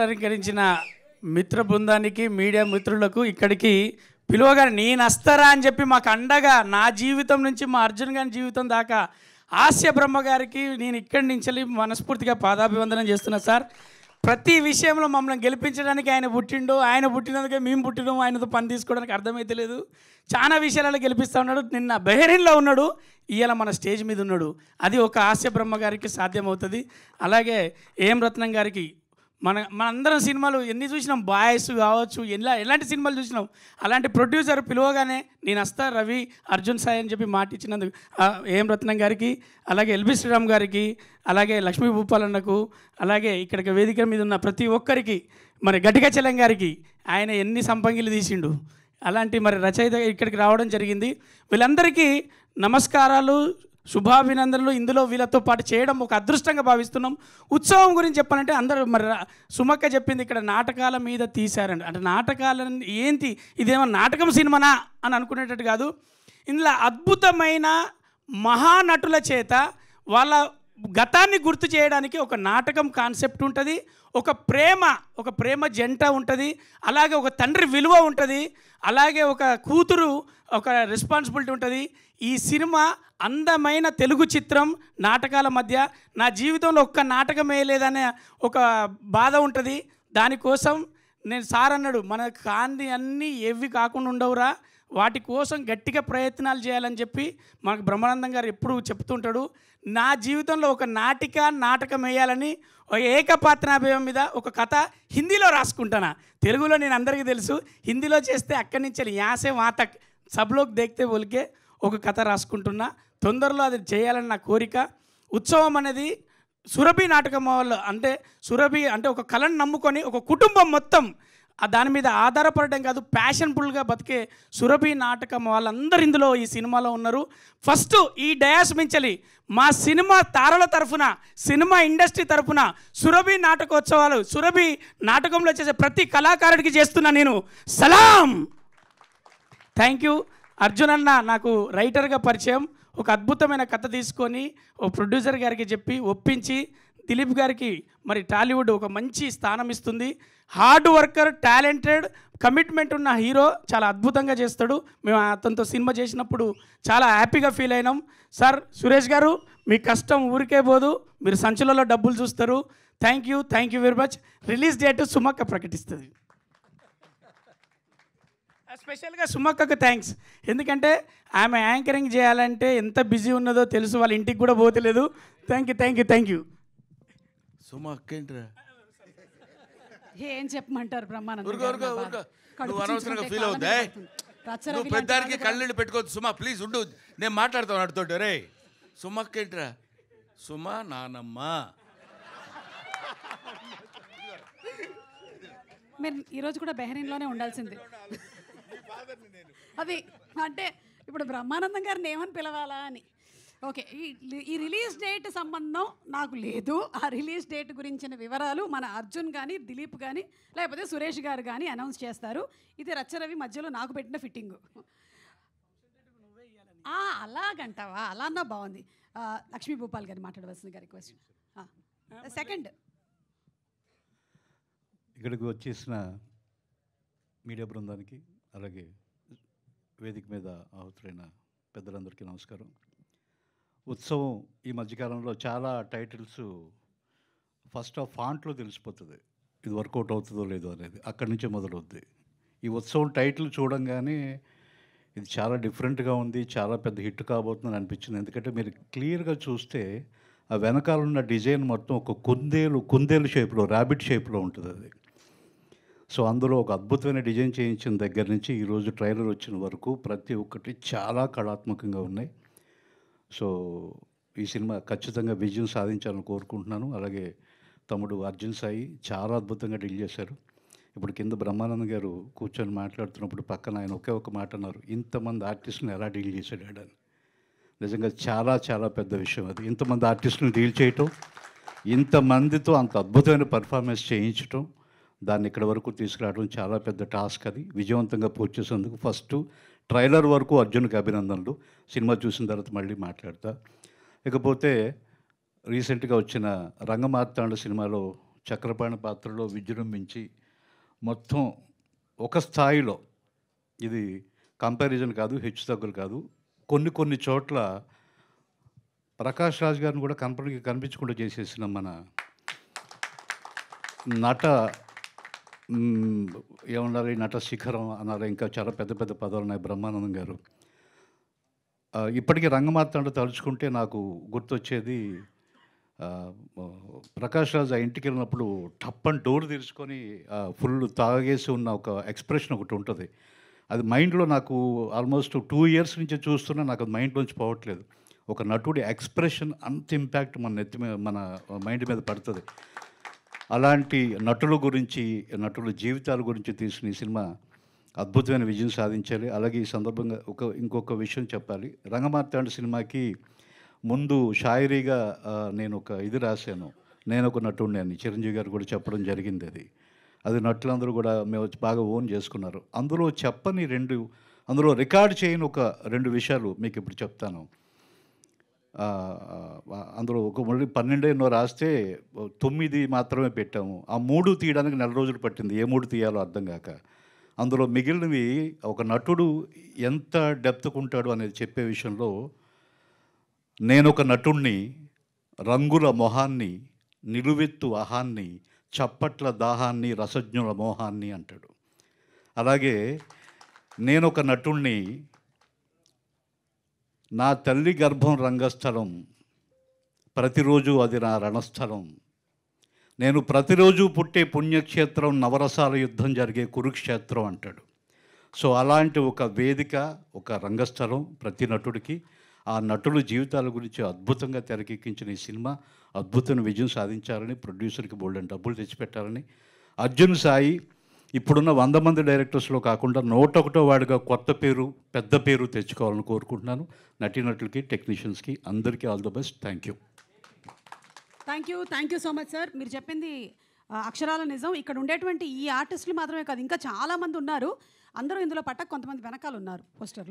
అలంకరించిన మిత్ర బృందానికి మీడియా మిత్రులకు ఇక్కడికి పిలువగారు నేను వస్తారా అని చెప్పి మాకు అండగా నా జీవితం నుంచి మా అర్జున్ గారి జీవితం దాకా హాస్య బ్రహ్మ గారికి నేను ఇక్కడి నుంచి మనస్ఫూర్తిగా పాదాభివందనం చేస్తున్నా సార్ ప్రతి విషయంలో మమ్మల్ని గెలిపించడానికి ఆయన పుట్టిండు ఆయన పుట్టినందుకే మేము పుట్టినాము ఆయనతో పని తీసుకోవడానికి అర్థమైతే లేదు చాలా విషయాలలో గెలిపిస్తూ ఉన్నాడు నిన్న బహిరీన్లో ఉన్నాడు ఇవాళ మన స్టేజ్ మీద ఉన్నాడు అది ఒక హాస్య బ్రహ్మ గారికి సాధ్యమవుతుంది అలాగే ఏం రత్నం గారికి మన మనందరం సినిమాలు ఎన్ని చూసినాం బాయ్స్ కావచ్చు ఎలా ఎలాంటి సినిమాలు చూసినాం అలాంటి ప్రొడ్యూసర్ పిలువగానే నేను వస్తా రవి అర్జున్ సాయి అని చెప్పి మాట ఇచ్చినందుకు ఏం రత్నం గారికి అలాగే ఎల్బి శ్రీరామ్ గారికి అలాగే లక్ష్మీ భూపాలన్నకు అలాగే ఇక్కడికి వేదిక మీద ఉన్న ప్రతి ఒక్కరికి మరి గట్టికచలం గారికి ఆయన ఎన్ని సంపంగిలు తీసిండు అలాంటి మరి రచయిత ఇక్కడికి రావడం జరిగింది వీళ్ళందరికీ నమస్కారాలు శుభాభినందనలు ఇందులో వీళ్ళతో పాటు చేయడం ఒక అదృష్టంగా భావిస్తున్నాం ఉత్సవం గురించి చెప్పాలంటే అందరూ మరి సుమక్క చెప్పింది ఇక్కడ నాటకాల మీద తీశారండి అంటే నాటకాలని ఏంటి ఇదేమో నాటకం సినిమానా అని అనుకునేటట్టు కాదు ఇందులో అద్భుతమైన మహానటుల చేత వాళ్ళ గతాన్ని గుర్తు చేయడానికి ఒక నాటకం కాన్సెప్ట్ ఉంటుంది ఒక ప్రేమ ఒక ప్రేమ జంట ఉంటుంది అలాగే ఒక తండ్రి విలువ ఉంటుంది అలాగే ఒక కూతురు ఒక రెస్పాన్సిబిలిటీ ఉంటుంది ఈ సినిమా అందమైన తెలుగు చిత్రం నాటకాల మధ్య నా జీవితంలో ఒక్క నాటకం వేయలేదనే ఒక బాధ ఉంటుంది దానికోసం నేను సార్ అన్నాడు మన కాంతి అన్నీ ఏవి కాకుండా ఉండవురా వాటి కోసం గట్టిగా ప్రయత్నాలు చేయాలని చెప్పి మాకు బ్రహ్మానందం గారు ఎప్పుడు చెప్తుంటాడు నా జీవితంలో ఒక నాటిక నాటకం వేయాలని ఒక ఏకపాత్రాభయం మీద ఒక కథ హిందీలో రాసుకుంటానా తెలుగులో నేను అందరికీ తెలుసు హిందీలో చేస్తే అక్కడి నుంచి యాసే వాతక్ సభలోకి దేక్తే ఒలికే ఒక కథ రాసుకుంటున్నా తొందరలో అది చేయాలని నా కోరిక ఉత్సవం అనేది సురభి నాటకం వాళ్ళు అంటే సురభి అంటే ఒక కళను నమ్ముకొని ఒక కుటుంబం మొత్తం ఆ దాని మీద ఆధారపడడం కాదు ప్యాషన్ఫుల్గా బతికే సురభి నాటకం వాళ్ళందరూ ఇందులో ఈ సినిమాలో ఉన్నారు ఫస్ట్ ఈ డయాస్ మించలి మా సినిమా తారల తరఫున సినిమా ఇండస్ట్రీ తరఫున సురభి నాటకోత్సవాలు సురభి నాటకంలో చేసే ప్రతి కళాకారుడికి చేస్తున్నా నేను సలాం థ్యాంక్ యూ అర్జున్ అన్న నాకు రైటర్గా పరిచయం ఒక అద్భుతమైన కథ తీసుకొని ఓ ప్రొడ్యూసర్ గారికి చెప్పి ఒప్పించి దిలీప్ గారికి మరి టాలీవుడ్ ఒక మంచి స్థానం ఇస్తుంది హార్డ్ వర్కర్ టాలెంటెడ్ కమిట్మెంట్ ఉన్న హీరో చాలా అద్భుతంగా చేస్తాడు మేము అతనితో సినిమా చేసినప్పుడు చాలా హ్యాపీగా ఫీల్ అయినాం సార్ సురేష్ గారు మీ కష్టం ఊరికే పోదు మీరు సంచులలో డబ్బులు చూస్తారు thank you thank you very much release date సుమక్క ప్రకటిస్తుంది స్పెషల్గా సుమక్కకు థ్యాంక్స్ ఎందుకంటే ఆమె యాంకరింగ్ చేయాలంటే ఎంత బిజీ ఉన్నదో తెలుసు వాళ్ళ ఇంటికి కూడా పోతలేదు thank you thank you thank you Suma ఏం చెప్పమంటారు బ్రహ్మానంద నువ్వు ఫీల్ అవుతా నువ్వు పెద్దానికి కళ్ళు పెట్టుకోవద్దు సుమా ప్లీజ్ ఉండు నేను మాట్లాడతాను అడుతోటి రే సుమక్కేంట్రా సుమా నానమ్మ మీరు ఈరోజు కూడా బెహరీన్లోనే ఉండాల్సింది అది అంటే ఇప్పుడు బ్రహ్మానందం గారిని ఏమని పిలవాలా అని ఓకే ఈ రిలీజ్ డేట్ సంబంధం నాకు లేదు ఆ రిలీజ్ డేట్ గురించిన వివరాలు మన అర్జున్ కానీ దిలీప్ కానీ లేకపోతే సురేష్ గారు కానీ అనౌన్స్ చేస్తారు ఇది రచ్చరవి మధ్యలో నాకు పెట్టిన ఫిట్టింగు అలాగంటావా అలా అన్నా బాగుంది లక్ష్మీ భూపాల్ గారు మాట్లాడవలసింది గారి క్వశ్చన్ సెకండ్ ఇక్కడికి వచ్చేసిన మీడియా బృందానికి అలాగే వేదిక మీద ఆహుతులైన పెద్దలందరికీ నమస్కారం ఉత్సవం ఈ మధ్యకాలంలో చాలా టైటిల్స్ ఫస్ట్ ఆఫ్ ఫాంట్లో తెలిసిపోతుంది ఇది వర్కౌట్ అవుతుందో లేదో అనేది అక్కడి నుంచే మొదలవుద్ది ఈ ఉత్సవం టైటిల్ చూడంగానే ఇది చాలా డిఫరెంట్గా ఉంది చాలా పెద్ద హిట్ కాబోతుందని అనిపించింది ఎందుకంటే మీరు క్లియర్గా చూస్తే ఆ వెనకాల ఉన్న డిజైన్ మొత్తం ఒక కుందేలు కుందేలు షేప్లో ర్యాబిట్ షేప్లో ఉంటుంది అది సో అందులో ఒక అద్భుతమైన డిజైన్ చేయించిన దగ్గర నుంచి ఈరోజు ట్రైలర్ వచ్చిన వరకు ప్రతి ఒక్కటి చాలా కళాత్మకంగా ఉన్నాయి సో ఈ సినిమా ఖచ్చితంగా విజయం సాధించాలని కోరుకుంటున్నాను అలాగే తమ్ముడు అర్జున్ సాయి చాలా అద్భుతంగా డీల్ చేశారు ఇప్పుడు కింద బ్రహ్మానంద్ గారు కూర్చొని మాట్లాడుతున్నప్పుడు పక్కన ఆయన ఒకే ఒక మాట అన్నారు ఇంతమంది ఆర్టిస్ట్ని ఎలా డీల్ చేశాడు ఆడని నిజంగా చాలా చాలా పెద్ద విషయం అది ఇంతమంది ఆర్టిస్ట్ని డీల్ చేయటం ఇంతమందితో అంత అద్భుతమైన పర్ఫార్మెన్స్ చేయించటం దాన్ని ఇక్కడ వరకు తీసుకురావడం చాలా పెద్ద టాస్క్ అది విజయవంతంగా పూర్తి చేసేందుకు ఫస్ట్ ట్రైలర్ వరకు అర్జున్కి అభినందనలు సినిమా చూసిన తర్వాత మళ్ళీ మాట్లాడతా ఇకపోతే రీసెంట్గా వచ్చిన రంగమార్తాండ సినిమాలో చక్రపాణి పాత్రలో విజృంభించి మొత్తం ఒక స్థాయిలో ఇది కంపారిజన్ కాదు హెచ్చు తగ్గులు కాదు కొన్ని కొన్ని చోట్ల ప్రకాష్ రాజ్ గారిని కూడా కంపెనీకి కనిపించకుండా చేసేసిన మన నట ఏమన్నారు నట శిఖరం అన్నారు ఇంకా చాలా పెద్ద పెద్ద పదాలు ఉన్నాయి బ్రహ్మానందం గారు ఇప్పటికీ రంగమార్తండ తలుచుకుంటే నాకు గుర్తొచ్చేది ప్రకాష్ రాజ్ ఆ ఇంటికి వెళ్ళినప్పుడు టప్పని డోర్ తెరుచుకొని ఫుల్ తాగేసి ఉన్న ఒక ఎక్స్ప్రెషన్ ఒకటి ఉంటుంది అది మైండ్లో నాకు ఆల్మోస్ట్ టూ ఇయర్స్ నుంచి చూస్తున్నా నాకు అది మైండ్లోంచి పోవట్లేదు ఒక నటుడి ఎక్స్ప్రెషన్ అంత ఇంపాక్ట్ మన నెత్తి మీద మన మైండ్ మీద పడుతుంది అలాంటి నటుల గురించి నటుల జీవితాల గురించి తీసిన ఈ సినిమా అద్భుతమైన విజయం సాధించాలి అలాగే ఈ సందర్భంగా ఒక ఇంకొక విషయం చెప్పాలి రంగమార్త సినిమాకి ముందు షాయరీగా నేను ఒక ఇది రాశాను నేను ఒక నటుడిని అని చిరంజీవి గారు కూడా చెప్పడం జరిగింది అది అది నటులందరూ కూడా మేము బాగా ఓన్ చేసుకున్నారు అందులో చెప్పని రెండు అందులో రికార్డ్ చేయని ఒక రెండు విషయాలు మీకు ఇప్పుడు చెప్తాను అందులో ఒక మళ్ళీ పన్నెండు ఎన్నో రాస్తే తొమ్మిది మాత్రమే పెట్టాము ఆ మూడు తీయడానికి నెల రోజులు పట్టింది ఏ మూడు తీయాలో అర్థం కాక అందులో మిగిలినవి ఒక నటుడు ఎంత డెప్త్కు ఉంటాడు అనేది చెప్పే విషయంలో నేను ఒక నటుణ్ణి రంగుల మొహాన్ని నిలువెత్తు అహాన్ని చప్పట్ల దాహాన్ని రసజ్ఞుల మోహాన్ని అంటాడు అలాగే నేను ఒక నటుణ్ణి నా తల్లి గర్భం రంగస్థలం ప్రతిరోజు అది నా రణస్థలం నేను ప్రతిరోజు పుట్టే పుణ్యక్షేత్రం నవరసాల యుద్ధం జరిగే కురుక్షేత్రం అంటాడు సో అలాంటి ఒక వేదిక ఒక రంగస్థలం ప్రతి నటుడికి ఆ నటుల జీవితాల గురించి అద్భుతంగా తెరకెక్కించిన ఈ సినిమా అద్భుతమైన విజయం సాధించాలని ప్రొడ్యూసర్కి బోల్డెన్ డబ్బులు తెచ్చిపెట్టాలని అర్జున్ సాయి ఇప్పుడున్న వంద మంది డైరెక్టర్స్లో కాకుండా నూట ఒకటో వాడిగా కొత్త పేరు పెద్ద పేరు తెచ్చుకోవాలని కోరుకుంటున్నాను నటీనటులకి టెక్నీషియన్స్కి అందరికీ all the best thank you thank you thank you so much sir మీరు చెప్పింది అక్షరాల నిజం ఇక్కడ ఉండేటువంటి ఈ ఆర్టిస్టులు మాత్రమే కాదు ఇంకా చాలామంది ఉన్నారు అందరూ ఇందులో పట్ట కొంతమంది వెనకాల ఉన్నారు పోస్టర్లు